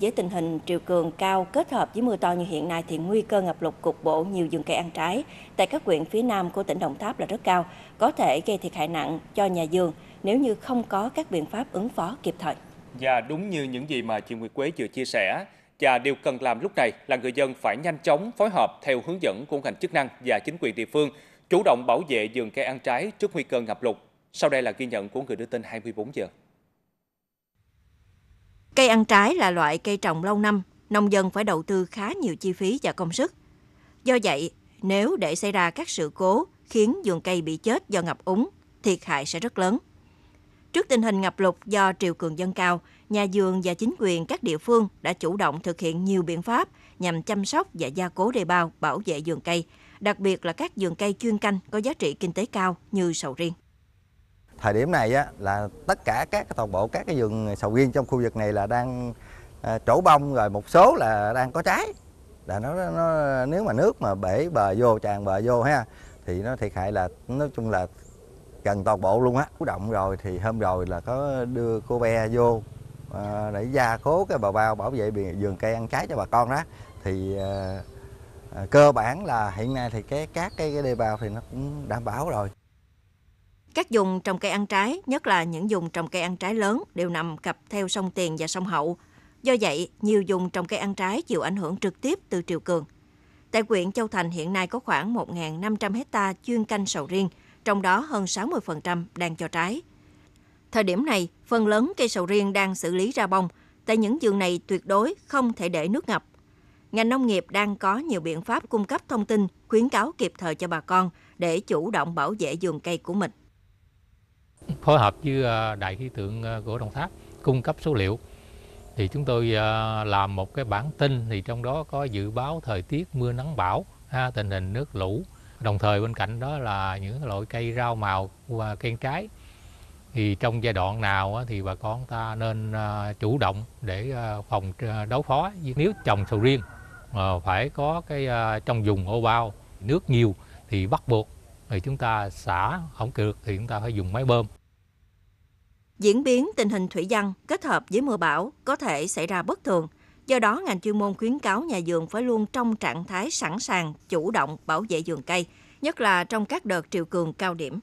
Với tình hình triều cường cao kết hợp với mưa to như hiện nay thì nguy cơ ngập lụt cục bộ nhiều vườn cây ăn trái tại các huyện phía nam của tỉnh Đồng Tháp là rất cao, có thể gây thiệt hại nặng cho nhà vườn nếu như không có các biện pháp ứng phó kịp thời. Và đúng như những gì mà chị Nguyệt Quế vừa chia sẻ, và điều cần làm lúc này là người dân phải nhanh chóng phối hợp theo hướng dẫn của ngành chức năng và chính quyền địa phương, chủ động bảo vệ vườn cây ăn trái trước nguy cơ ngập lụt. Sau đây là ghi nhận của người đưa tin 24 giờ. Cây ăn trái là loại cây trồng lâu năm, nông dân phải đầu tư khá nhiều chi phí và công sức. Do vậy, nếu để xảy ra các sự cố khiến vườn cây bị chết do ngập úng, thiệt hại sẽ rất lớn. Trước tình hình ngập lụt do triều cường dân cao, nhà vườn và chính quyền các địa phương đã chủ động thực hiện nhiều biện pháp nhằm chăm sóc và gia cố đề bao bảo vệ vườn cây, đặc biệt là các vườn cây chuyên canh có giá trị kinh tế cao như sầu riêng thời điểm này á, là tất cả các toàn bộ các cái vườn sầu riêng trong khu vực này là đang à, trổ bông rồi một số là đang có trái là nó, nó nếu mà nước mà bể bờ vô tràn bờ vô ha thì nó thiệt hại là nói chung là gần toàn bộ luôn á chủ động rồi thì hôm rồi là có đưa cô be vô à, để gia cố cái bờ bao bảo vệ vườn cây ăn trái cho bà con đó thì à, cơ bản là hiện nay thì cái các cái, cái đê bao thì nó cũng đảm bảo rồi các dùng trồng cây ăn trái, nhất là những dùng trồng cây ăn trái lớn đều nằm cặp theo sông Tiền và sông Hậu. Do vậy, nhiều dùng trồng cây ăn trái chịu ảnh hưởng trực tiếp từ triều cường. Tại huyện Châu Thành hiện nay có khoảng 1.500 hecta chuyên canh sầu riêng, trong đó hơn 60% đang cho trái. Thời điểm này, phần lớn cây sầu riêng đang xử lý ra bông. Tại những vườn này tuyệt đối không thể để nước ngập. Ngành nông nghiệp đang có nhiều biện pháp cung cấp thông tin, khuyến cáo kịp thời cho bà con để chủ động bảo vệ vườn cây của mình phối hợp với ờ, đài khí tượng ờ, của Đồng Tháp cung cấp số liệu thì chúng tôi ờ, làm một cái bản tin thì trong đó có dự báo thời tiết mưa nắng bão tình hình nước lũ đồng thời bên cạnh đó là những loại cây rau màu và cây trái thì trong giai đoạn nào thì bà con ta nên chủ động để phòng đấu phó nếu trồng sầu riêng phải có cái trong vùng ô bao nước nhiều thì bắt buộc thì chúng ta xả không được thì chúng ta phải dùng máy bơm Diễn biến tình hình thủy văn kết hợp với mưa bão có thể xảy ra bất thường. Do đó, ngành chuyên môn khuyến cáo nhà vườn phải luôn trong trạng thái sẵn sàng, chủ động bảo vệ vườn cây, nhất là trong các đợt triều cường cao điểm.